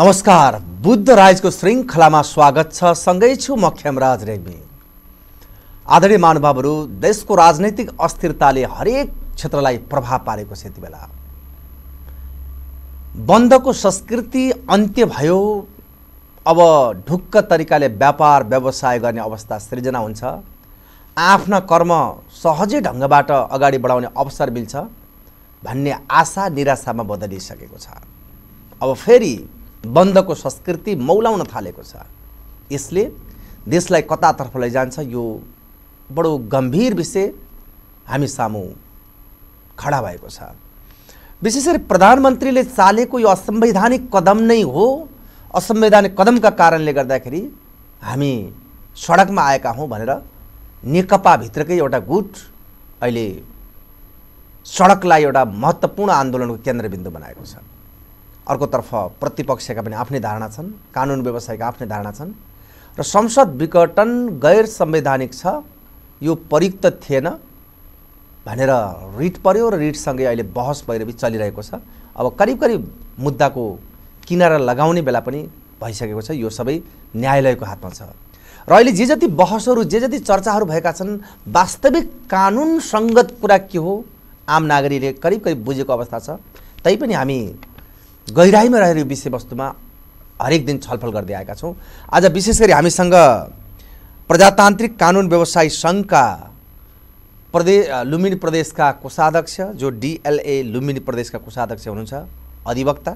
नमस्कार बुद्ध राजको श्रृङ्खलामा स्वागत छ सँगै छु म खेमराज रेग्मी आदरणीय महानुभावहरू देशको राजनैतिक अस्थिरताले हरेक क्षेत्रलाई प्रभाव पारेको छ यति बेला बन्दको संस्कृति अन्त्य भयो अब ढुक्क तरिकाले व्यापार व्यवसाय गर्ने अवस्था सृजना हुन्छ आफ्ना कर्म सहजै ढङ्गबाट अगाडि बढाउने अवसर मिल्छ भन्ने आशा निराशामा बदलिसकेको छ अब फेरि बन्दको संस्कृति मौलाउन थालेको छ यसले देशलाई कतातर्फ लैजान्छ यो बडो गम्भीर विषय हामी सामु खडा भएको छ विशेष गरी प्रधानमन्त्रीले चालेको यो असंवैधानिक कदम नै हो असंवैधानिक कदमका कारणले गर्दाखेरि हामी सडकमा आएका हौँ भनेर नेकपाभित्रकै एउटा गुट अहिले सडकलाई एउटा महत्त्वपूर्ण आन्दोलनको केन्द्रबिन्दु बनाएको छ अर्कोतर्फ प्रतिपक्षका पनि आफ्नै धारणा छन् कानुन व्यवसायका आफ्नै धारणा छन् र संसद विघटन गैर संवैधानिक छ यो परियुक्त थिएन भनेर रिट पर्यो र रिटसँगै अहिले बहस पनि चलिरहेको छ अब करिब करिब मुद्दाको किनारा लगाउने बेला पनि भइसकेको छ यो सबै न्यायालयको हातमा छ र अहिले जे जति बहसहरू जे जति चर्चाहरू भएका छन् वास्तविक कानुन सङ्गत कुरा के हो आम नागरिकले करिब करिब बुझेको अवस्था छ तैपनि हामी गहिराइमा रहेर यो विषयवस्तुमा हरेक दिन छलफल गर्दै आएका छौँ आज विशेष गरी हामीसँग प्रजातान्त्रिक कानुन व्यवसायी सङ्घका प्रदेश लुम्बिनी प्रदेशका कोषाध्यक्ष जो डिएलए लुम्बिनी प्रदेशका कोषाध्यक्ष हुनुहुन्छ अधिवक्ता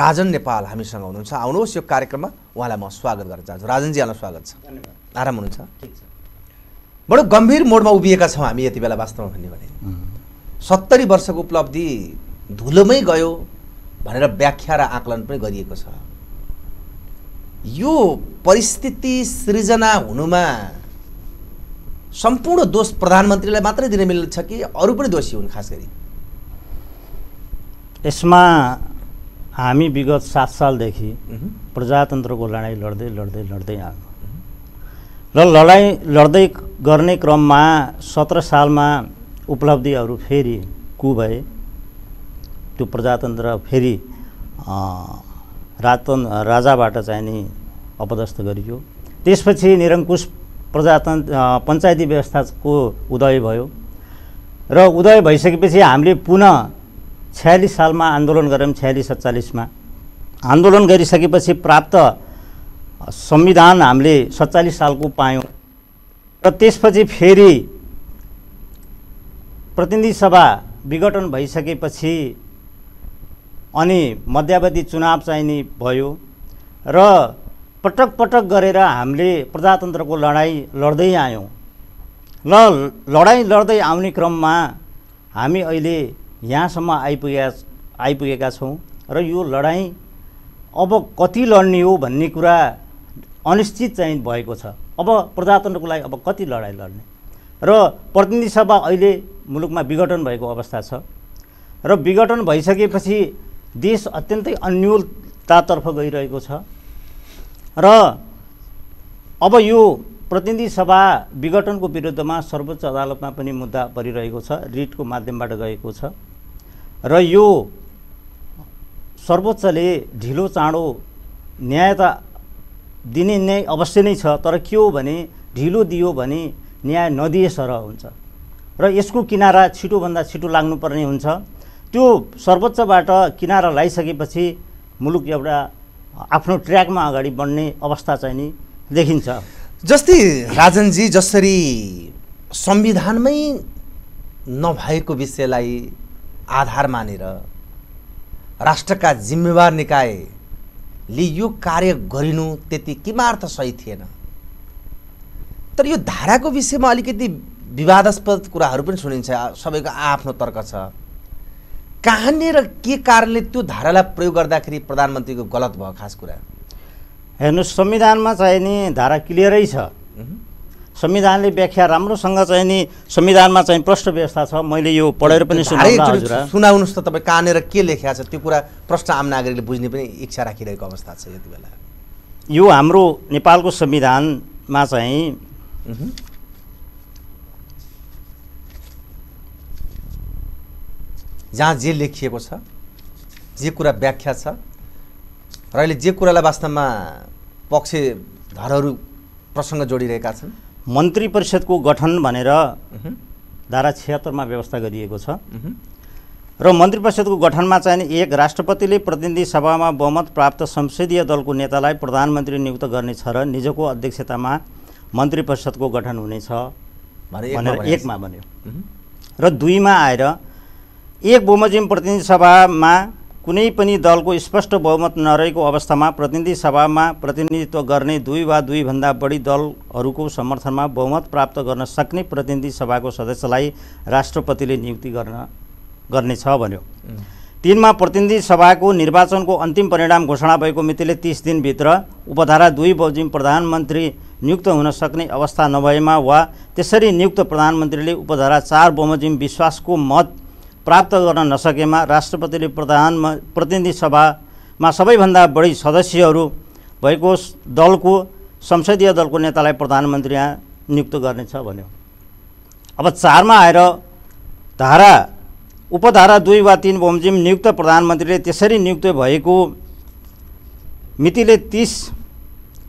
राजन नेपाल हामीसँग हुनुहुन्छ आउनुहोस् यो कार्यक्रममा उहाँलाई म स्वागत गर्न चाहन्छु राजनजीलाई स्वागत छ आराम हुनुहुन्छ बडो गम्भीर मोडमा उभिएका छौँ हामी यति बेला वास्तवमा भन्यो भने सत्तरी वर्षको उपलब्धि धुलोमै गयो भनेर व्याख्या र आकलन पनि गरिएको छ यो परिस्थिति सृजना हुनुमा सम्पूर्ण दोष प्रधानमन्त्रीलाई मात्रै दिन मिल्छ कि अरू पनि दोषी हुन् खास गरी यसमा हामी विगत सात सालदेखि प्रजातन्त्रको लडाइँ लड्दै लड्दै लड्दै आएको र लडाइँ लड्दै गर्ने क्रममा सत्र सालमा उपलब्धिहरू फेरि कु भए त्यो प्रजातन्त्र फेरि रातन राजाबाट चाहिँ नि अपदस्थ गरियो त्यसपछि निरङ्कुश प्रजातन्त्र पञ्चायती व्यवस्थाको उदय भयो र उदय भइसकेपछि हामीले पुनः छ्यालिस सालमा आन्दोलन गऱ्यौँ छ्यालिस सत्तालिसमा आन्दोलन गरिसकेपछि प्राप्त संविधान हामीले सत्तालिस सालको पायौँ र त्यसपछि फेरि प्रतिनिधि सभा विघटन भइसकेपछि अनि मध्यावधि चुनाव चाहिँ नि भयो र पटक पटक गरेर हामीले प्रजातन्त्रको लडाइँ लड्दै आयौँ ल लडाइँ लड्दै आउने क्रममा हामी अहिले यहाँसम्म आइपुगेका आइपुगेका छौँ र यो लडाइँ अब कति लड्ने हो भन्ने कुरा अनिश्चित चाहिँ भएको छ अब प्रजातन्त्रको लागि अब कति लडाइँ लड्ने र प्रतिनिधि सभा अहिले मुलुकमा विघटन भएको अवस्था छ र विघटन भइसकेपछि देश अत्यन्तै अन्यलतातर्फ गइरहेको छ र अब यो प्रतिनिधि सभा विघटनको विरुद्धमा सर्वोच्च अदालतमा पनि मुद्दा परिरहेको छ रिटको माध्यमबाट गएको छ र यो सर्वोच्चले ढिलो चाँडो न्याय त दिने न्याय अवश्य नै छ तर के हो भने ढिलो दियो भने न्याय नदिए सर हुन्छ र यसको किनारा छिटोभन्दा छिटो लाग्नुपर्ने हुन्छ त्यो सर्वोच्चबाट किनारा लगाइसकेपछि मुलुक एउटा आफ्नो ट्र्याकमा अगाडि बढ्ने अवस्था चाहिँ नि देखिन्छ जस्तै राजनजी जसरी संविधानमै नभएको विषयलाई आधार मानेर राष्ट्रका जिम्मेवार निकायले यो कार्य गरिनु त्यति किमार्थ सही थिएन तर यो धाराको विषयमा अलिकति विवादास्पद कुराहरू पनि सुनिन्छ सबैको आफ्नो तर्क छ कहाँनिर के कारणले त्यो धारालाई प्रयोग गर्दाखेरि प्रधानमन्त्रीको गलत भयो खास कुरा हेर्नुहोस् संविधानमा चाहिँ नि धारा क्लियरै छ संविधानले व्याख्या राम्रोसँग चाहिँ नि संविधानमा चाहिँ प्रश्न व्यवस्था छ मैले यो पढेर पनि सुनाउनुहोस् त तपाईँ कहाँनिर के लेखिया छ त्यो कुरा प्रश्न आम नागरिकले बुझ्ने पनि इच्छा राखिरहेको अवस्था छ यति बेला यो हाम्रो नेपालको संविधानमा चाहिँ जहाँ जे लेखिएको छ जे कुरा व्याख्या छ र अहिले जे कुरालाई वास्तवमा पक्षधरहरू प्रसङ्ग जोडिरहेका छन् मन्त्री परिषदको गठन भनेर धारा छिहत्तरमा व्यवस्था गरिएको छ र मन्त्री परिषदको गठनमा चाहिँ एक राष्ट्रपतिले प्रतिनिधि सभामा बहुमत प्राप्त संसदीय दलको नेतालाई प्रधानमन्त्री नियुक्त गर्नेछ र निजको अध्यक्षतामा मन्त्री परिषदको गठन हुनेछ भनेर एकमा बन्यो र दुईमा आएर एक बमोजिम प्रतिनिधि सभामा कुनै पनि दलको स्पष्ट बहुमत नरहेको अवस्थामा प्रतिनिधि सभामा प्रतिनिधित्व गर्ने दुई वा दुईभन्दा बढी दलहरूको समर्थनमा बहुमत प्राप्त गर्न सक्ने प्रतिनिधि सभाको सदस्यलाई राष्ट्रपतिले नियुक्ति गर्न गर्नेछ भन्यो तिनमा प्रतिनिधि सभाको निर्वाचनको अन्तिम परिणाम घोषणा भएको मितिले तिस दिनभित्र उपधारा दुई बजिम प्रधानमन्त्री नियुक्त हुन सक्ने अवस्था नभएमा वा त्यसरी नियुक्त प्रधानमन्त्रीले उपधारा चार बमोजिम विश्वासको मत प्राप्त गर्न नसकेमा राष्ट्रपतिले प्रधान प्रतिनिधि सभामा सबैभन्दा बढी सदस्यहरू भएको दलको संसदीय दलको नेतालाई प्रधानमन्त्री यहाँ नियुक्त गर्नेछ भन्यो अब चारमा आएर धारा उपधारा दुई वा तिन बमजिम नियुक्त प्रधानमन्त्रीले त्यसरी नियुक्त भएको मितिले तिस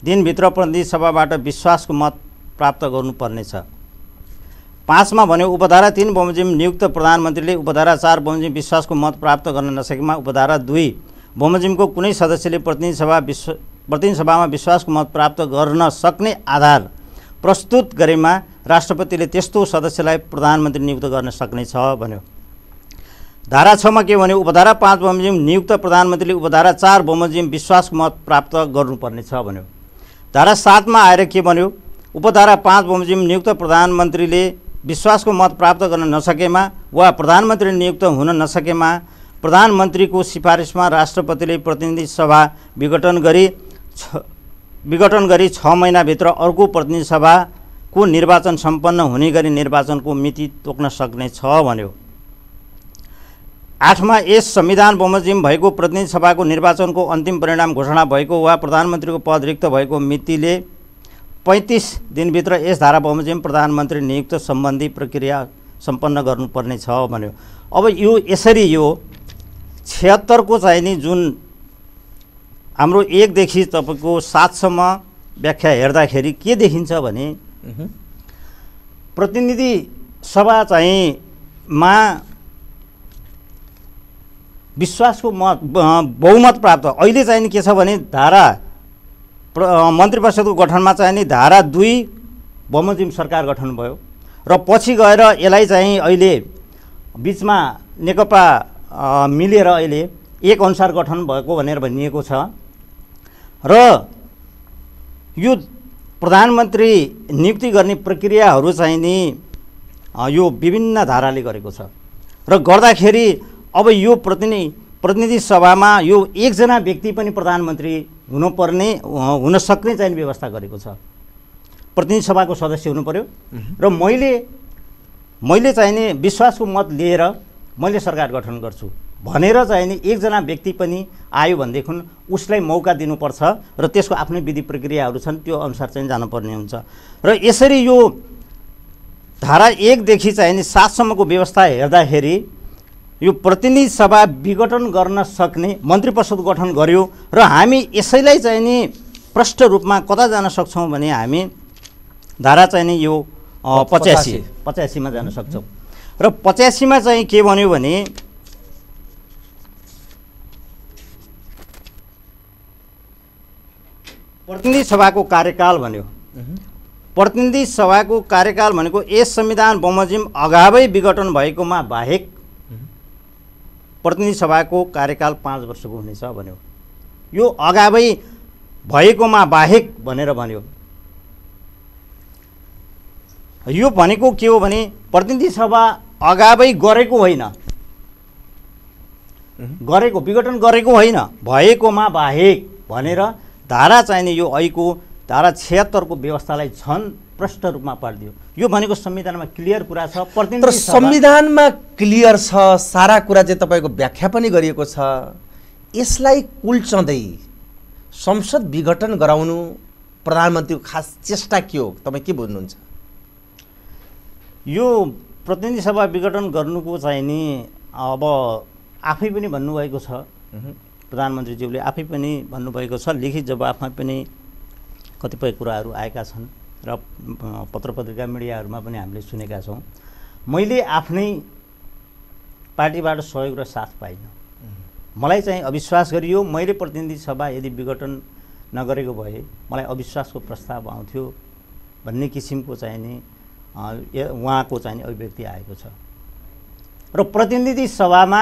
दिनभित्र प्रतिनिधि सभाबाट विश्वासको मत प्राप्त गर्नुपर्नेछ पाँचमा भन्यो उपधारा तिन बमोजिम नियुक्त प्रधानमन्त्रीले उपधारा चार बमोजिम विश्वासको मत प्राप्त गर्न नसकेमा उपधारा दुई बमोजिमको कुनै सदस्यले प्रतिनिधि सभा विश्व प्रतिनिधि सभामा विश्वासको मत प्राप्त गर्न सक्ने आधार प्रस्तुत गरेमा राष्ट्रपतिले त्यस्तो सदस्यलाई प्रधानमन्त्री नियुक्त गर्न सक्नेछ भन्यो धारा छमा के भन्यो उपधारा पाँच बमोजिम नियुक्त प्रधानमन्त्रीले उपधारा चार बमोजिम विश्वासको मत प्राप्त गर्नुपर्नेछ भन्यो धारा सातमा आएर के भन्यो उपधारा पाँच बमोजिम नियुक्त प्रधानमन्त्रीले विश्वासको मत प्राप्त गर्न नसकेमा वा प्रधानमन्त्री नियुक्त हुन नसकेमा प्रधानमन्त्रीको सिफारिसमा राष्ट्रपतिले प्रतिनिधि सभा विघटन गरी छ विघटन गरी छ महिनाभित्र अर्को प्रतिनिधि सभाको निर्वाचन सम्पन्न हुने गरी निर्वाचनको मिति तोक्न सक्ने छ भन्यो आठमा यस संविधान बमोजिम भएको प्रतिनिधि सभाको निर्वाचनको अन्तिम परिणाम घोषणा भएको वा प्रधानमन्त्रीको पद रिक्त भएको मितिले पैँतिस दिनभित्र यस धारा बमोजिम प्रधानमन्त्री नियुक्त सम्बन्धी प्रक्रिया सम्पन्न गर्नुपर्ने छ भन्यो अब यो यसरी यो छिहत्तरको चाहिँ नि जुन हाम्रो एकदेखि तपाईँको सातसम्म व्याख्या हेर्दाखेरि के देखिन्छ भने प्रतिनिधि सभा चाहिँ मा विश्वासको मत बहुमत प्राप्त अहिले चाहिँ के छ भने धारा मन्त्री परिषदको गठनमा चाहिँ नि धारा दुई बमोजिम सरकार गठन भयो र पछि गएर यसलाई चाहिँ अहिले बिचमा नेकपा मिलेर अहिले एक अनुसार गठन भएको भनेर भनिएको छ र यो प्रधानमन्त्री नियुक्ति गर्ने प्रक्रियाहरू चाहिँ नि यो विभिन्न धाराले गरेको छ र गर्दाखेरि अब यो प्रतिनिधि प्रतिनिधि सभामा यो एकजना व्यक्ति पनि प्रधानमन्त्री हुनुपर्ने हुनसक्ने चाहिँ व्यवस्था गरेको छ प्रतिनिधि सभाको सदस्य हुनु पर्यो र मैले मैले चाहिने विश्वासको मत लिएर मैले सरकार गठन गर्छु भनेर चाहिने एकजना व्यक्ति पनि आयो भनेदेखि उसलाई मौका दिनुपर्छ र त्यसको आफ्नै विधि प्रक्रियाहरू छन् त्यो अनुसार चाहिँ जानुपर्ने हुन्छ र यसरी यो धारा एकदेखि चाहिने सातसम्मको व्यवस्था हेर्दाखेरि यो प्रतिनिधि सभा विघटन गर्न सक्ने मन्त्री परिषद गठन गर्यो र हामी यसैलाई चाहिँ नि प्रष्ट रूपमा कता जान सक्छौँ भने हामी धारा चाहिँ नि यो पचासी पचासीमा जान सक्छौँ र पचासीमा चाहिँ के भन्यो भने प्रतिनिधि सभाको कार्यकाल भन्यो प्रतिनिधि सभाको कार्यकाल भनेको यस संविधान बमोजिम अगावै विघटन भएकोमा बाहेक प्रतिनिधि सभाको कार्यकाल पाँच वर्षको हुनेछ भन्यो यो अगावै भएकोमा बाहेक भनेर भन्यो यो भनेको के हो भने प्रतिनिधि सभा अगावै गरेको होइन गरेको विघटन गरेको होइन भएकोमा बाहेक भनेर धारा चाहिने यो ऐको धारा छिहत्तरको व्यवस्थालाई छन् प्रष्ट रूपमा पारिदियो यो भनेको संविधानमा क्लियर कुरा छ प्रतिनिधि संविधानमा क्लियर छ सारा कुरा चाहिँ तपाईँको व्याख्या पनि गरिएको छ यसलाई कुल्चँदै संसद विघटन गराउनु प्रधानमन्त्रीको खास चेष्टा के हो तपाईँ के बुझ्नुहुन्छ यो प्रतिनिधि सभा विघटन गर्नुको चाहिँ नि अब आफै पनि भन्नुभएको छ प्रधानमन्त्रीज्यूले आफै पनि भन्नुभएको छ लिखित जवाफमा पनि कतिपय कुराहरू आएका छन् र पत्र पत्रिका मिडियाहरूमा पनि हामीले सुनेका छौँ मैले आफ्नै पार्टीबाट सहयोग र साथ पाइनँ मलाई चाहिँ अविश्वास गरियो मैले प्रतिनिधि सभा यदि विघटन नगरेको भए मलाई अविश्वासको प्रस्ताव आउँथ्यो भन्ने किसिमको चाहिँ चाहिने उहाँको चाहिने अभिव्यक्ति आएको छ र प्रतिनिधि सभामा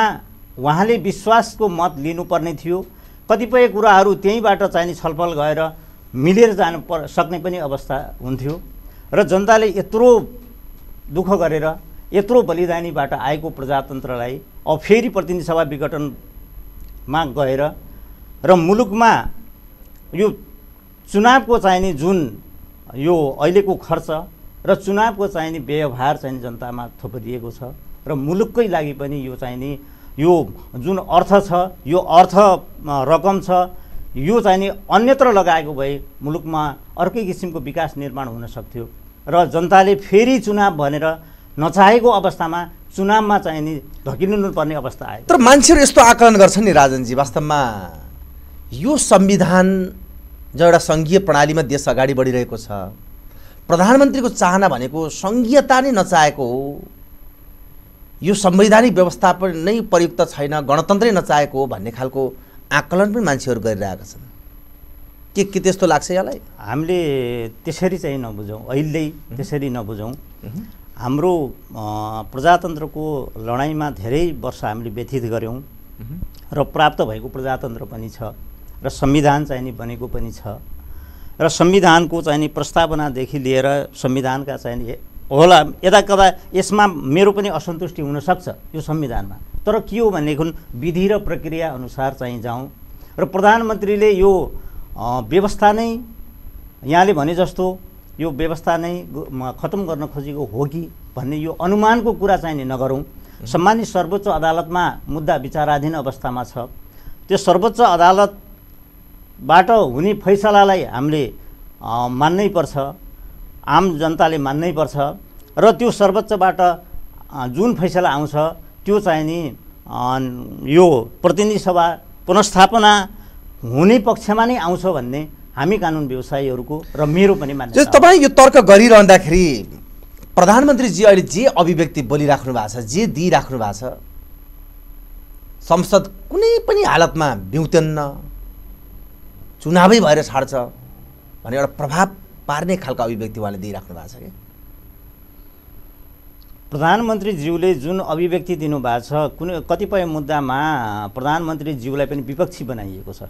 उहाँले विश्वासको मत लिनुपर्ने थियो कतिपय कुराहरू त्यहीँबाट नि छलफल गएर मिलेर जानु पर सक्ने पनि अवस्था हुन्थ्यो र जनताले यत्रो दुःख गरेर यत्रो बलिदानीबाट आएको प्रजातन्त्रलाई अब फेरि प्रतिनिधि सभा विघटनमा गएर र मुलुकमा यो चुनावको चाहिने जुन यो अहिलेको खर्च र चुनावको चाहिने व्यवहार चाहिने जनतामा थोपरिएको छ र मुलुककै लागि पनि यो चाहिने यो जुन अर्थ छ यो अर्थ रकम छ यो चाहिँ नि अन्यत्र लगाएको भए मुलुकमा अर्कै किसिमको विकास निर्माण हुन सक्थ्यो र जनताले फेरि चुनाव भनेर नचाहेको अवस्थामा चुनावमा चाहिँ नि धकिनुपर्ने अवस्था आयो तर मान्छेहरू यस्तो आकलन गर्छन् नि राजनजी वास्तवमा यो संविधान जो एउटा सङ्घीय प्रणालीमा देश अगाडि बढिरहेको छ प्रधानमन्त्रीको चाहना भनेको सङ्घीयता नै नचाहेको हो यो संवैधानिक व्यवस्थापन नै प्रयुक्त छैन गणतन्त्रै नचाहेको हो भन्ने खालको आकलन पनि मान्छेहरू गरिरहेका छन् के के त्यस्तो लाग्छ यसलाई हामीले त्यसरी चाहिँ नबुझौँ अहिले त्यसरी नबुझौँ हाम्रो प्रजातन्त्रको लडाइँमा धेरै वर्ष हामीले व्यतीत गऱ्यौँ र प्राप्त भएको प्रजातन्त्र पनि छ र संविधान चाहिने बनेको पनि छ र संविधानको चाहिने प्रस्तावनादेखि लिएर संविधानका चाहिने होला यताकदा कदा यसमा मेरो पनि असन्तुष्टि हुनसक्छ यो संविधानमा तर के हो भनेदेखि विधि र प्रक्रिया अनुसार चाहिँ जाउँ र प्रधानमन्त्रीले यो व्यवस्था नै यहाँले भने जस्तो यो व्यवस्था नै खत्तम गर्न खोजेको हो कि भन्ने यो अनुमानको कुरा चाहिँ नगरौँ सम्मान्य सर्वोच्च अदालतमा मुद्दा विचाराधीन अवस्थामा छ त्यो सर्वोच्च अदालतबाट हुने फैसलालाई हामीले मान्नै पर्छ आम जनताले मान्नै पर्छ र त्यो सर्वोच्चबाट जुन फैसला आउँछ त्यो चाहिँ नि यो प्रतिनिधि सभा पुनस्थापना हुने पक्षमा नै आउँछ भन्ने हामी कानुन व्यवसायीहरूको र मेरो पनि मान्छे तपाईँ यो तर्क गरिरहँदाखेरि प्रधानमन्त्रीजी अहिले जे अभिव्यक्ति बोलिराख्नु भएको छ जे दिइराख्नु भएको छ संसद कुनै पनि हालतमा बिउतेन्न चुनावै भएर छाड्छ भन्ने एउटा प्रभाव पार्ने खालको अभिव्यक्ति उहाँले दिइराख्नु भएको छ क्या प्रधानमन्त्रीज्यूले जुन अभिव्यक्ति दिनुभएको छ कुनै कतिपय मुद्दामा प्रधानमन्त्रीज्यूलाई पनि विपक्षी बनाइएको छ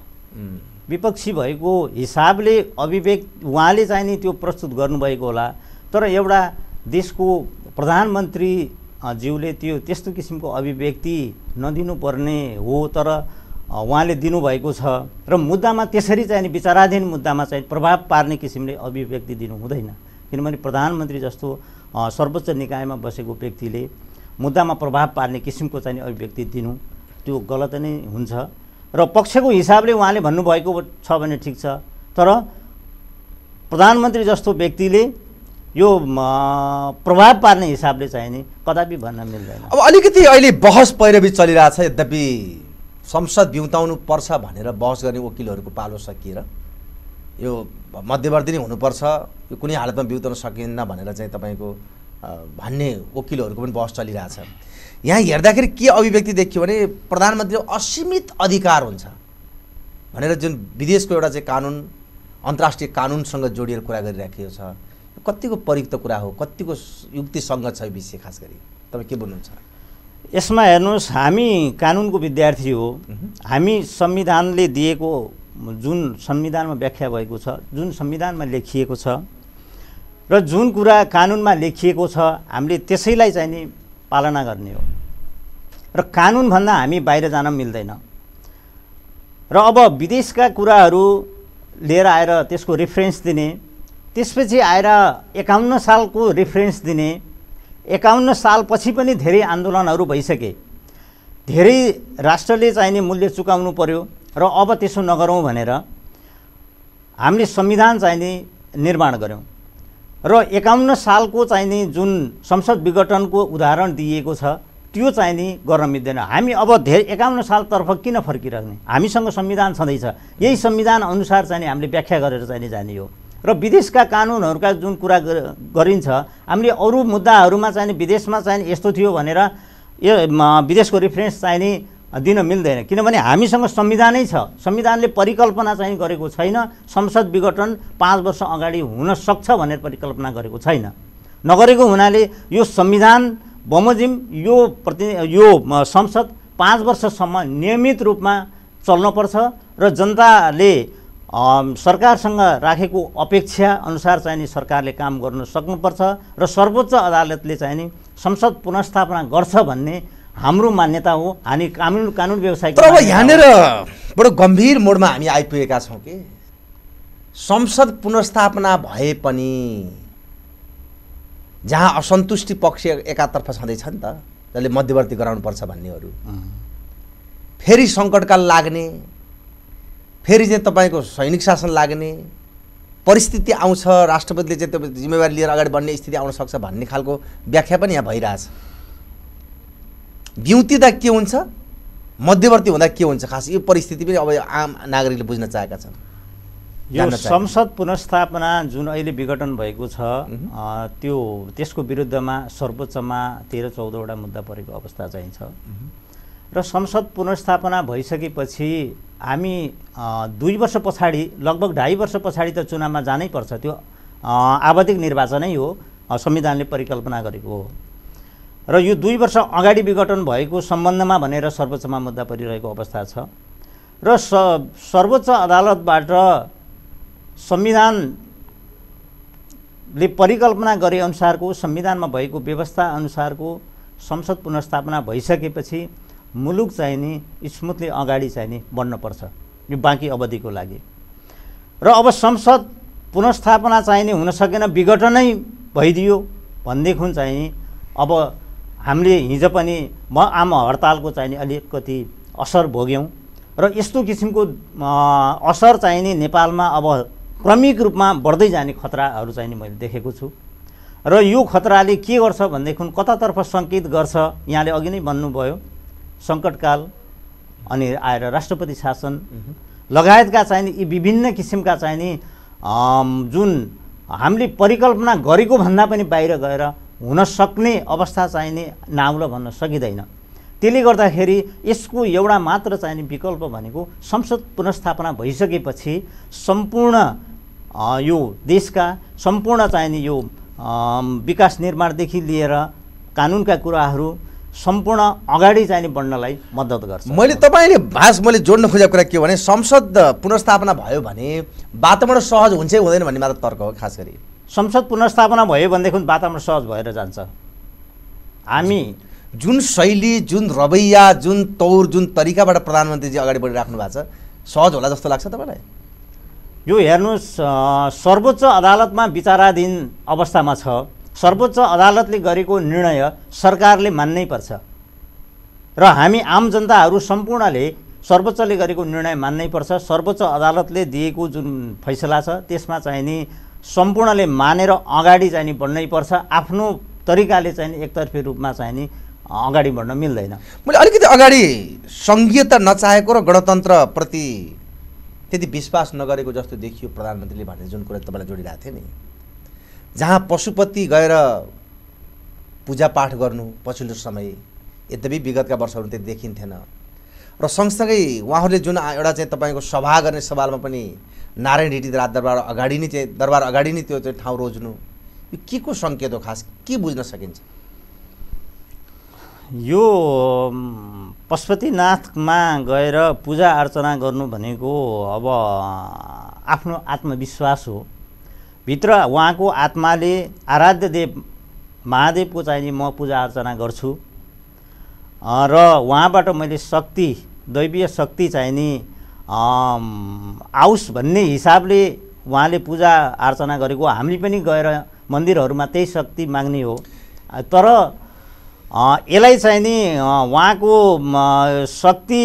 विपक्षी भएको हिसाबले अभिव्यक्ति उहाँले चाहिँ नि त्यो प्रस्तुत गर्नुभएको होला तर एउटा देशको प्रधानमन्त्री ज्यूले त्यो त्यस्तो किसिमको अभिव्यक्ति नदिनुपर्ने हो तर उहाँले दिनुभएको छ र मुद्दामा त्यसरी नि विचाराधीन मुद्दामा चाहिँ प्रभाव पार्ने किसिमले अभिव्यक्ति दिनु हुँदैन किनभने प्रधानमन्त्री जस्तो सर्वोच्च निकायमा बसेको व्यक्तिले मुद्दामा प्रभाव पार्ने किसिमको चाहिँ अभिव्यक्ति दिनु त्यो गलत नै हुन्छ र पक्षको हिसाबले उहाँले भन्नुभएको छ भने ठिक छ तर प्रधानमन्त्री जस्तो व्यक्तिले यो प्रभाव पार्ने हिसाबले चाहिँ नि कदापि भन्न मिल्दैन अब अलिकति अहिले बहस पैरवी चलिरहेछ यद्यपि संसद बिउताउनु पर्छ भनेर बहस गर्ने वकिलहरूको पालो सकिएर यो मध्यवर्ती नै हुनुपर्छ यो कुनै हालतमा बिउताउन सकिन्न भनेर चाहिँ तपाईँको भन्ने वकिलहरूको पनि बहस चलिरहेछ यहाँ हेर्दाखेरि के अभिव्यक्ति देखियो भने प्रधानमन्त्री असीमित अधिकार हुन्छ भनेर जुन विदेशको एउटा चाहिँ कानुन अन्तर्राष्ट्रिय कानुनसँग जोडिएर कुरा गरिराखेको छ कतिको परियुक्त कुरा हो कतिको युक्तिसङ्गत छ यो विषय खास गरी तपाईँ के बोल्नुहुन्छ यसमा हेर्नुहोस् हामी कानुनको विद्यार्थी हो हामी संविधानले दिएको जुन संविधानमा व्याख्या भएको छ जुन संविधानमा लेखिएको छ र जुन कुरा कानुनमा लेखिएको छ हामीले त्यसैलाई चाहिँ नि पालना गर्ने हो र कानुनभन्दा हामी बाहिर जान मिल्दैन र अब विदेशका कुराहरू लिएर आएर त्यसको रेफरेन्स दिने त्यसपछि आएर एकाउन्न सालको रेफरेन्स दिने एकाउन्न सालपछि पनि धेरै आन्दोलनहरू भइसके धेरै राष्ट्रले चाहिने मूल्य चुकाउनु पर्यो र अब त्यसो नगरौँ भनेर हामीले संविधान चाहिँ नि निर्माण गऱ्यौँ र एकाउन्न सालको चाहिँ नि जुन संसद विघटनको उदाहरण दिइएको छ त्यो चाहिँ नि गर्न मिल्दैन हामी अब धेरै एकाउन्न सालतर्फ किन फर्किराख्ने हामीसँग संविधान छँदैछ यही संविधान अनुसार चाहिँ नि हामीले व्याख्या गरेर चाहिँ नि जाने हो र विदेशका कानुनहरूका जुन कुरा गरिन्छ हामीले अरू मुद्दाहरूमा चाहिने विदेशमा चाहिँ यस्तो थियो भनेर यो विदेशको रिफरेन्स नि दिन मिल्दैन किनभने हामीसँग संविधानै छ संविधानले परिकल्पना चाहिँ गरेको छैन संसद विघटन पाँच वर्ष अगाडि हुन सक्छ भनेर परिकल्पना गरेको छैन नगरेको हुनाले यो संविधान बमोजिम यो प्रति यो संसद पाँच वर्षसम्म नियमित रूपमा चल्नुपर्छ र जनताले सरकारसँग राखेको अपेक्षा अनुसार चाहिँ नि सरकारले काम गर्न सक्नुपर्छ र सर्वोच्च अदालतले चाहिँ नि संसद पुनस्थापना गर्छ भन्ने हाम्रो मान्यता हो हामी कानुन कानुन व्यवसाय तर अब यहाँनिर बडो गम्भीर मोडमा हामी आइपुगेका छौँ कि संसद पुनर्स्थापना भए पनि जहाँ असन्तुष्टि पक्ष एकातर्फ छँदैछ नि त जसले मध्यवर्ती गराउनुपर्छ भन्नेहरू फेरि सङ्कटकाल लाग्ने फेरि चाहिँ तपाईँको सैनिक शासन लाग्ने परिस्थिति आउँछ राष्ट्रपतिले चाहिँ त्यो जिम्मेवारी लिएर अगाडि बढ्ने स्थिति आउन सक्छ भन्ने खालको व्याख्या पनि यहाँ भइरहेछ बिउतिँदा के हुन्छ मध्यवर्ती हुँदा के हुन्छ खास यो परिस्थिति पनि अब आम नागरिकले बुझ्न चाहेका छन् यो संसद पुनस्थापना जुन अहिले विघटन भएको छ त्यो त्यसको विरुद्धमा सर्वोच्चमा तेह्र चौधवटा मुद्दा परेको अवस्था चाहिन्छ र संसद पुनस्थापना भइसकेपछि हामी दुई वर्ष पछाडि लगभग ढाई वर्ष पछाडि त चुनावमा जानै पर्छ त्यो आवधिक निर्वाचनै हो संविधानले परिकल्पना गरेको हो र यो दुई वर्ष अगाडि विघटन भएको सम्बन्धमा भनेर सर्वोच्चमा मुद्दा परिरहेको अवस्था छ र सर्वोच्च अदालतबाट संविधानले परिकल्पना गरे अनुसारको संविधानमा भएको व्यवस्था अनुसारको संसद पुनर्स्थापना भइसकेपछि मुलुक चाहिने स्मुथली अगाडि चाहिने बढ्नपर्छ यो बाँकी अवधिको लागि र अब संसद पुनर्स्थापना चाहिने हुन सकेन विघटनै भइदियो भनेदेखि चाहिँ अब हामीले हिजो पनि म आम हडतालको चाहिँ नि अलिकति असर भोग्यौँ र यस्तो किसिमको असर चाहिँ नि नेपालमा अब क्रमिक रूपमा बढ्दै जाने खतराहरू चाहिँ नि मैले देखेको छु र यो खतराले के गर्छ भनेदेखि कतातर्फ सङ्केत गर्छ यहाँले अघि नै भन्नुभयो सङ्कटकाल अनि आएर राष्ट्रपति शासन लगायतका चाहिने यी विभिन्न किसिमका चाहिने जुन हामीले परिकल्पना गरेको भन्दा पनि बाहिर गएर हुन सक्ने अवस्था चाहिने नाउँलो भन्न सकिँदैन त्यसले गर्दाखेरि यसको एउटा मात्र चाहिने विकल्प भनेको संसद पुनस्थापना भइसकेपछि सम्पूर्ण यो देशका सम्पूर्ण चाहिने यो विकास निर्माणदेखि लिएर कानुनका कुराहरू सम्पूर्ण अगाडि चाहिने बढ्नलाई मद्दत गर्छ मैले तपाईँले भाष मैले जोड्न खोजेको कुरा के भने संसद पुनर्स्थापना भयो भने वातावरण सहज हुन्छ हुँदैन भन्ने मात्र तर्क हो खास गरी संसद पुनर्स्थापना भयो भनेदेखि वातावरण सहज भएर जान्छ हामी जुन शैली जुन रवैया जुन तौर जुन तरिकाबाट प्रधानमन्त्रीजी अगाडि बढिराख्नु भएको छ सहज होला जस्तो लाग्छ तपाईँलाई यो हेर्नुहोस् सर्वोच्च अदालतमा विचाराधीन अवस्थामा छ सर्वोच्च अदालतले गरेको निर्णय सरकारले मान्नै पर्छ र हामी आम जनताहरू सम्पूर्णले सर्वोच्चले गरेको निर्णय मान्नै पर्छ सर्वोच्च अदालतले दिएको जुन फैसला छ त्यसमा चाहिँ नि सम्पूर्णले मानेर अगाडि चाहिँ नि बढ्नै पर्छ आफ्नो तरिकाले चाहिँ नि एकतर्फी रूपमा चाहिँ नि अगाडि बढ्न मिल्दैन मैले अलिकति अगाडि सङ्घीयता नचाहेको र गणतन्त्रप्रति त्यति विश्वास नगरेको जस्तो देखियो प्रधानमन्त्रीले भन्ने जुन कुरा तपाईँलाई जोडिरहेको थिएँ नि जहाँ पशुपति गएर पूजापाठ गर्नु पछिल्लो समय यद्यपि विगतका वर्षहरू त्यति देखिन्थेन र सँगसँगै उहाँहरूले जुन एउटा चाहिँ तपाईँको सभा गर्ने सवालमा पनि नारायण रेड्डी राजदरबार अगाडि नै चाहिँ दरबार अगाडि नै त्यो चाहिँ ठाउँ रोज्नु यो के को सङ्केत हो खास के बुझ्न सकिन्छ यो पशुपतिनाथमा गएर पूजा अर्चना गर्नु भनेको अब आफ्नो आत्मविश्वास हो भित्र उहाँको आत्माले आराध्य देव महादेवको चाहिँ नि म पूजा अर्चना गर्छु र उहाँबाट मैले शक्ति दैवीय शक्ति चाहिने आओस् भन्ने हिसाबले उहाँले पूजा आर्चना गरेको हामीले पनि गएर मन्दिरहरूमा त्यही शक्ति माग्ने हो तर यसलाई चाहिँ नि उहाँको शक्ति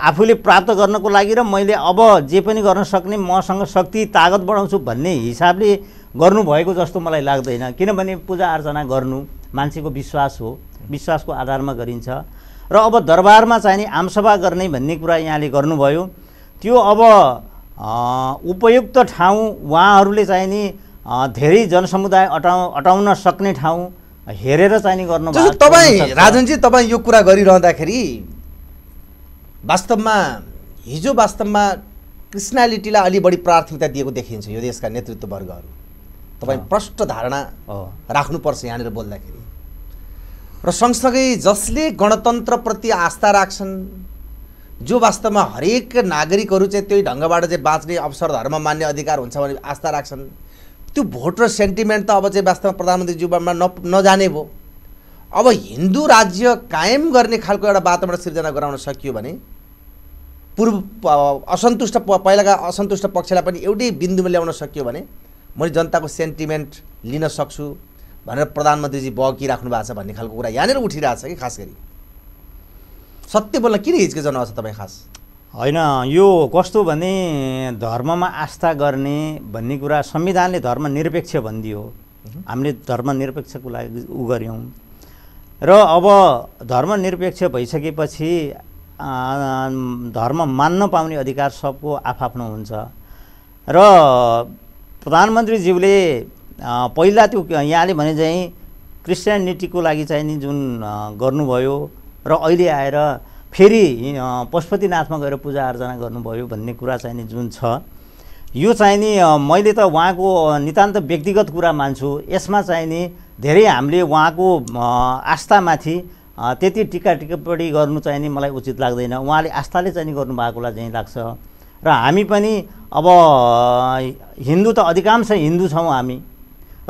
आफूले प्राप्त गर्नको लागि र मैले अब जे पनि गर्न सक्ने मसँग शक्ति तागत बढाउँछु भन्ने हिसाबले गर्नुभएको जस्तो मलाई लाग्दैन किनभने पूजा आर्चना गर्नु मान्छेको विश्वास हो विश्वासको आधारमा गरिन्छ र अब दरबारमा चाहिँ नि आमसभा गर्ने भन्ने कुरा यहाँले गर्नुभयो त्यो अब उपयुक्त ठाउँ उहाँहरूले नि धेरै जनसमुदाय अटाउ अटाउन सक्ने ठाउँ हेरेर चाहिने गर्नु तपाईँ राजनजी तपाईँ यो कुरा गरिरहँदाखेरि वास्तवमा हिजो वास्तवमा क्रिस्नालिटीलाई अलि बढी प्राथमिकता दिएको देखिन्छ यो देशका नेतृत्ववर्गहरू तपाईँ प्रष्ट धारणा राख्नुपर्छ यहाँनिर बोल्दाखेरि र सँगसँगै जसले गणतन्त्रप्रति आस्था राख्छन् जो वास्तवमा हरेक नागरिकहरू चाहिँ त्यही ढङ्गबाट चाहिँ बाँच्ने अवसर धर्म मान्ने अधिकार हुन्छ भने आस्था राख्छन् त्यो भोट र सेन्टिमेन्ट त अब चाहिँ वास्तवमा प्रधानमन्त्रीज्यूमा न नजाने भयो अब हिन्दू राज्य कायम गर्ने खालको एउटा वातावरण सिर्जना गराउन सकियो भने पूर्व असन्तुष्ट पहिलाका असन्तुष्ट पक्षलाई पनि एउटै बिन्दुमा ल्याउन सकियो भने मैले जनताको सेन्टिमेन्ट लिन सक्छु भनेर प्रधानमन्त्रीजी बगिराख्नु भएको छ भन्ने खालको कुरा यहाँनिर उठिरहेछ कि खास गरी सत्य बोल्न किन हिचकिचाउनु छ तपाईँ खास होइन यो कस्तो भने धर्ममा आस्था गर्ने भन्ने कुरा संविधानले धर्म निरपेक्ष भनिदियो हामीले धर्म धर्मनिरपेक्षको लागि उ गऱ्यौँ र अब धर्म निरपेक्ष भइसकेपछि धर्म मान्न पाउने अधिकार सबको आफआफ्नो हुन्छ र प्रधानमन्त्रीज्यूले पहिला त्यो यहाँले भने चाहिँ क्रिस्टियानिटीको लागि चाहिँ नि जुन गर्नुभयो र अहिले आएर फेरि पशुपतिनाथमा गएर पूजा आर्चना गर्नुभयो भन्ने कुरा चाहिँ नि जुन छ यो चाहिँ नि मैले त उहाँको नितान्त व्यक्तिगत कुरा मान्छु यसमा चाहिँ नि धेरै हामीले उहाँको आस्थामाथि त्यति टिका टिप्पणी गर्नु चाहिँ नि मलाई उचित लाग्दैन उहाँले आस्थाले चाहिँ नि गर्नुभएकोलाई चाहिँ लाग्छ र हामी पनि अब हिन्दू त अधिकांश हिन्दू छौँ हामी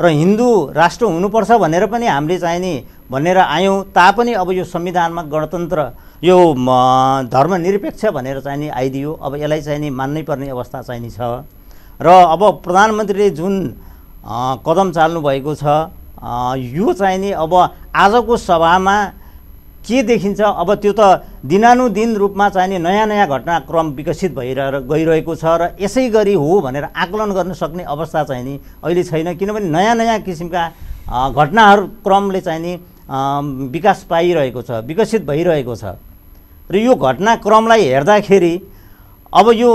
र हिन्दू राष्ट्र हुनुपर्छ भनेर पनि हामीले चाहिँ नि भनेर आयौँ तापनि अब यो संविधानमा गणतन्त्र यो धर्मनिरपेक्ष भनेर चाहिँ नि आइदियो अब यसलाई चाहिँ नि मान्नै पर्ने अवस्था चाहिँ नि छ र अब प्रधानमन्त्रीले जुन कदम चाल्नु भएको छ यो चाहिँ नि अब आजको सभामा के देखिन्छ अब त्यो त दिनानुदिन रूपमा चाहिने नयाँ नयाँ घटनाक्रम विकसित भइरहेर गइरहेको छ र यसै गरी हो भनेर आकलन गर्न सक्ने अवस्था चाहिँ नि अहिले छैन किनभने नयाँ नयाँ किसिमका घटनाहरू क्रमले चाहिँ नि विकास पाइरहेको छ विकसित भइरहेको छ र यो घटनाक्रमलाई हेर्दाखेरि अब यो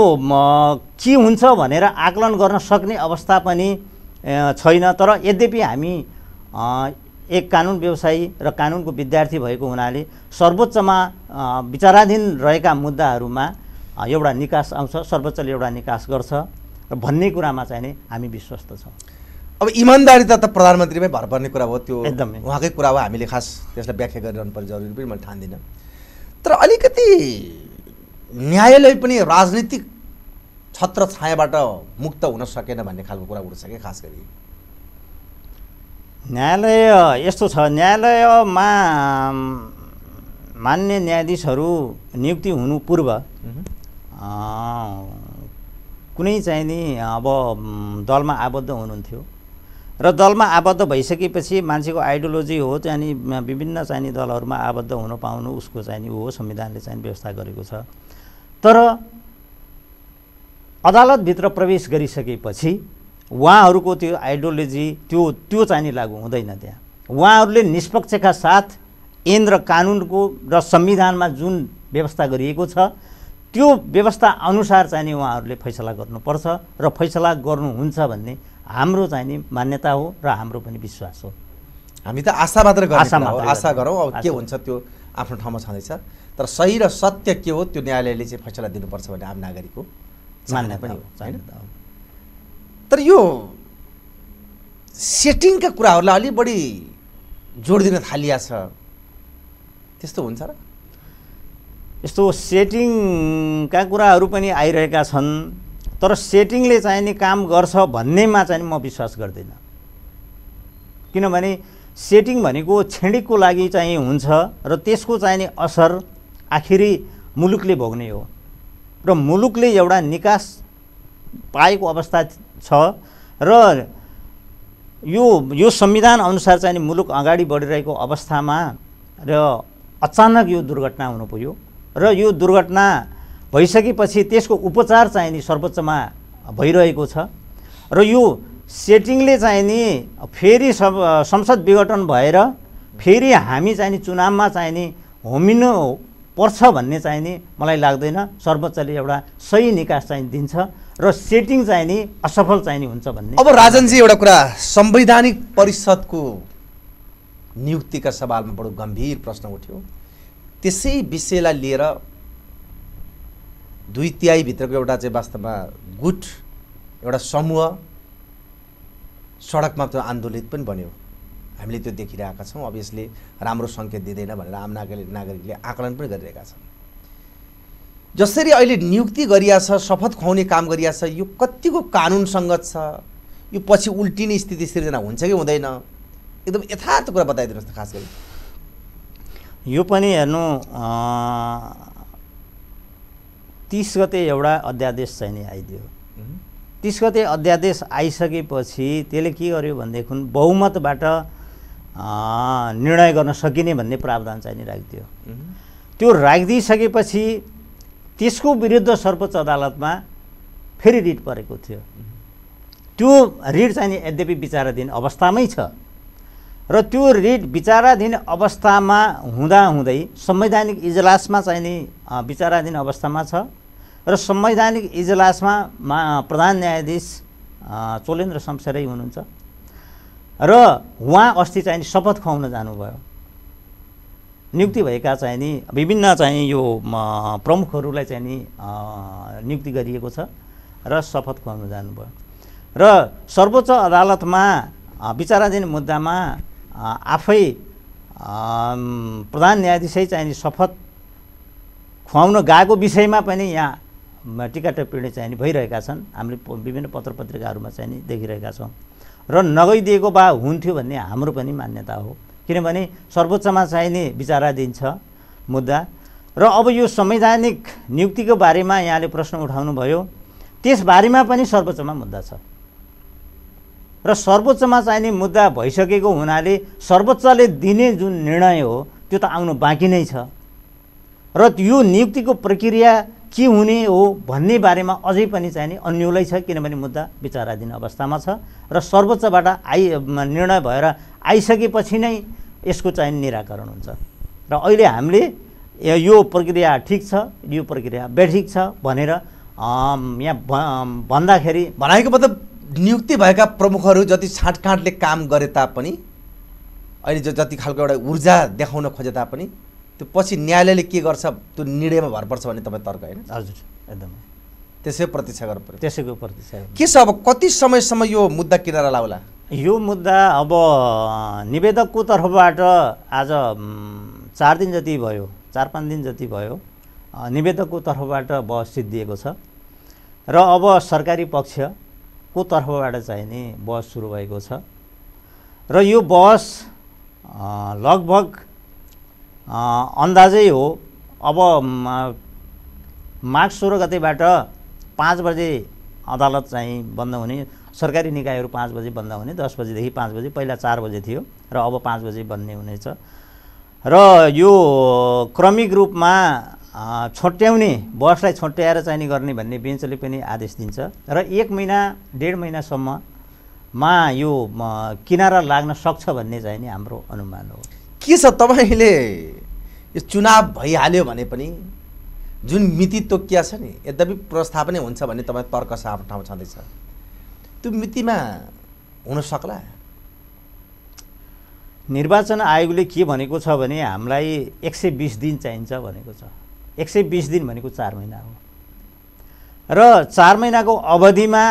के हुन्छ भनेर आकलन गर्न सक्ने अवस्था पनि छैन तर यद्यपि हामी एक कानुन व्यवसायी र कानुनको विद्यार्थी भएको हुनाले सर्वोच्चमा विचाराधीन रहेका मुद्दाहरूमा एउटा निकास आउँछ सर्वोच्चले एउटा निकास गर्छ र भन्ने कुरामा चाहिँ नै हामी विश्वस्त छौँ अब इमान्दारिता त प्रधानमन्त्रीमै भर पर्ने कुरा हो त्यो एकदमै उहाँकै कुरा हो हामीले खास त्यसलाई व्याख्या गरिरहनु पर्ने जरुरी पनि मैले ठान्दिनँ तर अलिकति न्यायालय पनि राजनीतिक छत्र छायाबाट मुक्त हुन सकेन भन्ने खालको कुरा उठ्छ क्या खास गरी न्यायालय यस्तो छ न्यायालयमा मान्य न्यायाधीशहरू नियुक्ति हुनु पूर्व कुनै चाहिँ नि अब दलमा आबद्ध हुनुहुन्थ्यो र दलमा आबद्ध भइसकेपछि मान्छेको आइडियोलोजी हो नि विभिन्न चाहिँ नि दलहरूमा आबद्ध हुन पाउनु उसको चाहिँ नि हो संविधानले चाहिँ व्यवस्था गरेको छ तर अदालतभित्र प्रवेश गरिसकेपछि उहाँहरूको त्यो आइडियोलोजी त्यो त्यो चाहिँ नि लागु हुँदैन त्यहाँ उहाँहरूले निष्पक्षका साथ ऐन र कानुनको र संविधानमा जुन व्यवस्था गरिएको छ त्यो व्यवस्था अनुसार चाहिँ नि उहाँहरूले फैसला गर्नुपर्छ र फैसला गर्नुहुन्छ भन्ने हाम्रो चाहिँ नि मान्यता हो र हाम्रो पनि विश्वास हो हामी त आशा मात्र आशा आशा गरौँ अब के हुन्छ त्यो आफ्नो ठाउँमा छँदैछ तर सही र सत्य के हो त्यो न्यायालयले चाहिँ फैसला दिनुपर्छ भन्ने आम नागरिकको मान्य पनि हो होइन तर यो सेटिङका कुराहरूलाई अलि बढी जोड दिन थालिया छ त्यस्तो हुन्छ र यस्तो सेटिङका कुराहरू पनि आइरहेका छन् तर सेटिङले चाहिँ नि काम गर्छ भन्नेमा चाहिँ म विश्वास गर्दिनँ किनभने सेटिङ भनेको क्षणिकको लागि चाहिँ हुन्छ र त्यसको चाहिँ नि असर आखिरी मुलुकले भोग्ने हो र मुलुकले एउटा निकास पाएको अवस्था छ र यो यो संविधान अनुसार चाहिँ मुलुक अगाडि बढिरहेको अवस्थामा र अचानक यो दुर्घटना हुनु पुग्यो र यो दुर्घटना भइसकेपछि त्यसको उपचार चाहिँ नि सर्वोच्चमा भइरहेको छ र यो सेटिङले चाहिँ नि फेरि संसद विघटन भएर फेरि हामी चाहिँ नि चुनावमा चाहिँ नि होमिनु पर्छ भन्ने चाहिँ नि मलाई लाग्दैन सर्वोच्चले एउटा सही निकास चाहिँ दिन्छ र सेटिङ चाहिँ नि असफल चाहिँ नि हुन्छ भन्ने अब राजनजी एउटा कुरा संवैधानिक परिषदको नियुक्तिका सवालमा बडो गम्भीर प्रश्न उठ्यो त्यसै विषयलाई लिएर दुई तिहाईभित्रको एउटा चाहिँ वास्तवमा गुट एउटा समूह सडकमा त आन्दोलित पनि बन्यो हामीले त्यो देखिरहेका छौँ अब यसले राम्रो सङ्केत दिँदैन भनेर आम नागरिक नागरिकले आकलन पनि गरिरहेका छन् जसरी अहिले नियुक्ति गरिया छ शपथ खुवाउने काम गरिया छ यो कतिको कानुन सङ्गत छ यो पछि उल्टिने स्थिति सिर्जना हुन्छ कि हुँदैन एकदम यथार्थ कुरा बताइदिनुहोस् न खास गरी यो पनि हेर्नु तिस गते एउटा अध्यादेश चाहिने आइदियो तिस गते अध्यादेश आइसकेपछि त्यसले के गर्यो भनेदेखि बहुमतबाट निर्णय गर्न सकिने भन्ने प्रावधान चाहिँ नि राखिदियो त्यो राखिदिइसकेपछि त्यसको विरुद्ध सर्वोच्च अदालतमा फेरि रिट परेको थियो त्यो रिट चाहिँ यद्यपि विचाराधीन अवस्थामै छ र त्यो रिट विचाराधीन अवस्थामा हुँदाहुँदै संवैधानिक इजलासमा चाहिँ नि विचाराधीन अवस्थामा छ र संवैधानिक इजलासमा मा प्रधान न्यायाधीश चोलेन्द्र शमशेरै हुनुहुन्छ र उहाँ अस्ति चाहिँ शपथ खुवाउन जानुभयो नियुक्ति भएका चाहिँ नि विभिन्न चाहिँ यो प्रमुखहरूलाई चाहिँ नि नियुक्ति गरिएको छ र शपथ खुवाउन जानुभयो र सर्वोच्च अदालतमा विचाराधीन मुद्दामा आफै प्रधान न्यायाधीशै चाहिने शपथ खुवाउन गएको विषयमा पनि यहाँ टिका टिप्पणी चाहिने भइरहेका छन् हामीले विभिन्न पत्र पत्रिकाहरूमा चाहिँ नि देखिरहेका छौँ र नगइदिएको बा हुन्थ्यो भन्ने हाम्रो पनि मान्यता हो किनभने सर्वोच्चमा चाहिने विचाराधीन छ मुद्दा र अब यो संवैधानिक नियुक्तिको बारेमा यहाँले प्रश्न उठाउनुभयो त्यसबारेमा पनि सर्वोच्चमा मुद्दा छ र सर्वोच्चमा चाहिने मुद्दा भइसकेको हुनाले सर्वोच्चले दिने जुन निर्णय हो त्यो त आउनु बाँकी नै छ र यो नियुक्तिको प्रक्रिया के हुने हो भन्ने बारेमा अझै पनि चाहिने अन्यलै छ किनभने मुद्दा विचाराधीन अवस्थामा छ र सर्वोच्चबाट आइ निर्णय भएर आइसकेपछि नै यसको चाहिँ निराकरण हुन्छ र अहिले हामीले यो प्रक्रिया ठिक छ यो प्रक्रिया बेठिक छ भनेर यहाँ भन्दाखेरि भनाइको मतलब नियुक्ति भएका प्रमुखहरू जति छाँटकाँटले काम गरे तापनि अहिले जति खालको एउटा ऊर्जा देखाउन खोजे तापनि त्यो पछि न्यायालयले के गर्छ त्यो निर्णयमा भर पर्छ भन्ने तपाईँ तर्क होइन हजुर एकदमै त्यसै प्रतीक्षा गर्नु पऱ्यो त्यसैको प्रतीक्षा के छ अब कति समयसम्म यो मुद्दा किनारा लाउला यो मुद्दा अब निवेदकको तर्फबाट आज चार दिन जति भयो चार पाँच दिन जति भयो निवेदकको तर्फबाट बहस सिद्धिएको छ र अब सरकारी पक्षको तर्फबाट चाहिँ नि बहस सुरु भएको छ र यो बहस लगभग अन्दाजै हो अब माघ सोह्र गतेबाट पाँच बजे अदालत चाहिँ बन्द हुने सरकारी निकायहरू पाँच बजे बन्द हुने दस बजीदेखि पाँच बजी पहिला चार बजे थियो र अब पाँच बजे बन्ने हुनेछ र यो क्रमिक रूपमा छोट्याउने बसलाई छोट्याएर चाहिने गर्ने भन्ने बेन्चले पनि आदेश दिन्छ र एक महिना डेढ महिनासम्ममा यो किनारा लाग्न सक्छ भन्ने चाहिँ नि हाम्रो अनुमान हो के छ तपाईँले यो चुनाव भइहाल्यो भने पनि जुन मिति तोकिया छ नि यद्यपि प्रस्थापनै हुन्छ भन्ने तपाईँ तर्क छ आफ्नो ठाउँ छँदैछ त्यो मितिमा हुन सक्ला निर्वाचन आयोगले के भनेको छ भने हामीलाई एक सय बिस दिन चाहिन्छ भनेको छ एक सय बिस दिन भनेको चार महिना हो र चार महिनाको अवधिमा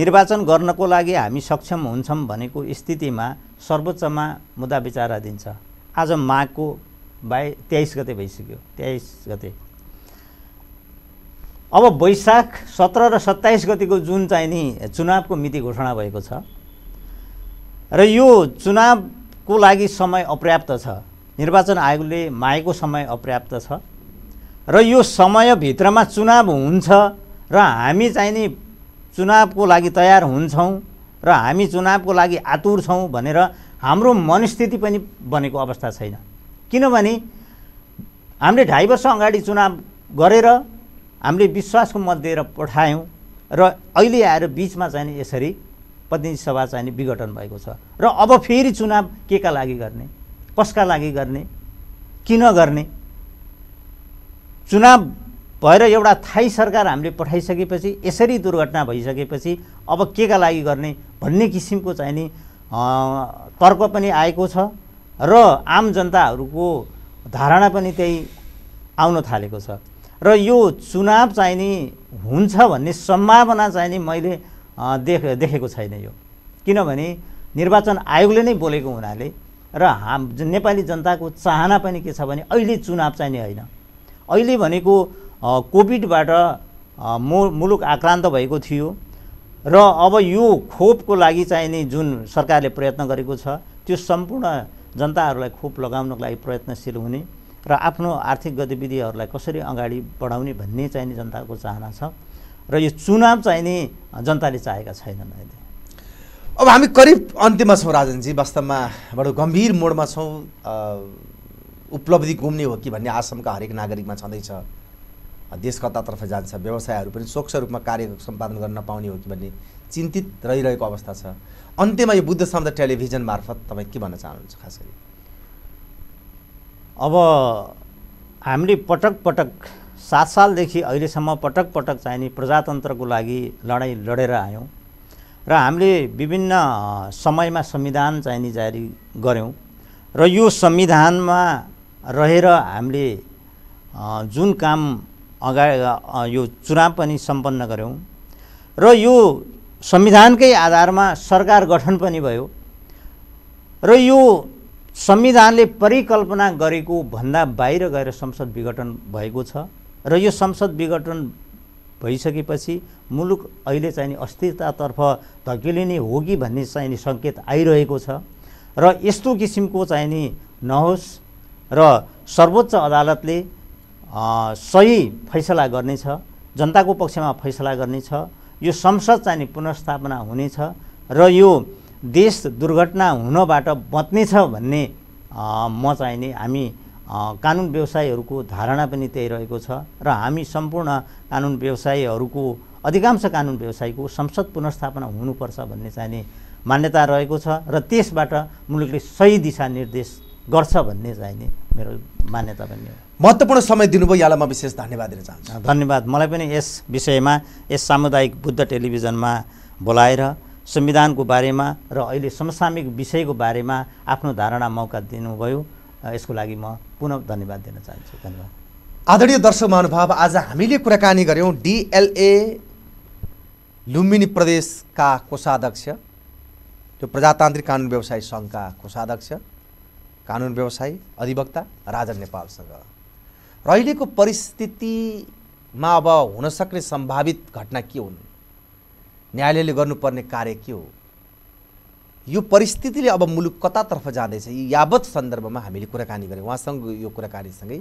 निर्वाचन गर्नको लागि हामी सक्षम हुन्छौँ भनेको स्थितिमा सर्वोच्चमा मुद्दा विचाराधीन दिन्छ आज माघको बाई तेइस गते भइसक्यो तेइस गते अब वैशाख सत्र र सत्ताइस गतिको जुन चाहिँ नि चुनावको मिति घोषणा भएको छ र यो चुनावको लागि समय अपर्याप्त छ निर्वाचन आयोगले मागेको समय अपर्याप्त छ र यो समयभित्रमा चुनाव हुन्छ र हामी चाहिँ नि चुनावको लागि तयार हुन्छौँ र हामी चुनावको लागि आतुर छौँ भनेर हाम्रो मनस्थिति पनि बनेको अवस्था छैन किनभने हामीले ढाई वर्ष अगाडि चुनाव गरेर हामीले विश्वासको मत दिएर पठायौँ र अहिले आएर बिचमा चाहिँ यसरी प्रतिनिधि सभा चाहिँ विघटन भएको छ र अब फेरि चुनाव के का लागि गर्ने कसका लागि गर्ने किन गर्ने चुनाव भएर एउटा थाई सरकार हामीले पठाइसकेपछि यसरी दुर्घटना भइसकेपछि अब के का लागि गर्ने भन्ने किसिमको चाहिँ नि तर्क पनि आएको छ र आम जनताहरूको धारणा पनि त्यही आउन थालेको छ र यो चुनाव चाहिँ नि हुन्छ भन्ने सम्भावना चाहिँ नि मैले देख देखेको छैन यो किनभने निर्वाचन आयोगले नै बोलेको हुनाले र हाम नेपाली जनताको चाहना पनि के छ भने अहिले चुनाव चाहिँ नि होइन अहिले भनेको कोभिडबाट मुलुक आक्रान्त भएको थियो र अब यो खोपको लागि चाहिँ नि जुन सरकारले प्रयत्न गरेको छ त्यो सम्पूर्ण जनताहरूलाई खोप लगाउनको लागि प्रयत्नशील हुने र आफ्नो आर्थिक गतिविधिहरूलाई कसरी अगाडि बढाउने भन्ने चाहिने जनताको चाहना छ र यो चुनाव चाहिने जनताले चाहेका छैनन् अहिले अब हामी करिब अन्त्यमा छौँ राजनजी वास्तवमा बडो गम्भीर मोडमा छौँ उपलब्धि घुम्ने हो कि भन्ने आसामका हरेक नागरिकमा छँदैछ देश कतातर्फ जान्छ व्यवसायहरू पनि स्वच्छ रूपमा कार्य सम्पादन गर्न नपाउने हो कि भन्ने चिन्तित रहिरहेको अवस्था छ अन्त्यमा यो बुद्ध शब्द टेलिभिजन मार्फत तपाईँ के भन्न चाहनुहुन्छ खास गरी अब हामीले पटक पटक सात सालदेखि अहिलेसम्म पटक पटक नि प्रजातन्त्रको लागि लडाइँ लडेर आयौँ र हामीले विभिन्न समयमा संविधान नि जारी गऱ्यौँ र यो संविधानमा रहेर हामीले जुन काम अगा यो चुनाव पनि सम्पन्न गऱ्यौँ र यो संविधानकै आधारमा सरकार गठन पनि भयो र यो संविधानले परिकल्पना गरेको भन्दा बाहिर गएर संसद विघटन भएको छ र यो संसद विघटन भइसकेपछि मुलुक अहिले चाहिँ अस्थिरतातर्फ धकेलिने हो कि भन्ने चाहिँ नि सङ्केत आइरहेको छ र यस्तो किसिमको चाहिँ नि नहोस् र सर्वोच्च अदालतले सही फैसला गर्नेछ जनताको पक्षमा फैसला गर्नेछ यो संसद चाहिँ नि पुनर्स्थापना हुनेछ र यो देश दुर्घटना हुनबाट बच्नेछ भन्ने म चाहिँ नि हामी कानुन व्यवसायीहरूको धारणा पनि त्यही रहेको छ र हामी सम्पूर्ण कानुन व्यवसायीहरूको अधिकांश कानुन व्यवसायीको संसद पुनर्स्थापना हुनुपर्छ भन्ने चाहिँ नि मान्यता रहेको छ र त्यसबाट मुलुकले सही दिशा निर्देश गर्छ भन्ने चाहिँ नि मेरो मान्यता पनि हो महत्त्वपूर्ण समय दिनुभयो यहाँलाई म विशेष धन्यवाद दिन चाहन्छु धन्यवाद मलाई पनि यस विषयमा यस सामुदायिक बुद्ध टेलिभिजनमा बोलाएर संविधानको बारेमा र अहिले समसामयिक विषयको बारेमा आफ्नो धारणा मौका दिनुभयो यसको लागि म पुनः धन्यवाद दिन चाहन्छु धन्यवाद आदरणीय दर्शक महानुभाव आज हामीले कुराकानी गऱ्यौँ डिएलए लुम्बिनी प्रदेशका कोषाध्यक्ष त्यो प्रजातान्त्रिक कानुन व्यवसाय सङ्घका कोषाध्यक्ष कानुन व्यवसायी अधिवक्ता राजन नेपालसँग र अहिलेको परिस्थितिमा अब हुनसक्ने सम्भावित घटना के हुन् न्यायालयले गर्नुपर्ने कार्य के हो यो परिस्थितिले अब मुलुक कतातर्फ जाँदैछ यावत सन्दर्भमा हामीले कुराकानी गऱ्यौँ उहाँसँग यो कुराकानीसँगै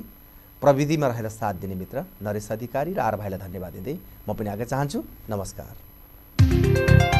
प्रविधिमा रहेर साथ दिने मित्र नरेश अधिकारी र आर भाइलाई धन्यवाद दिँदै म पनि आएको चाहन्छु नमस्कार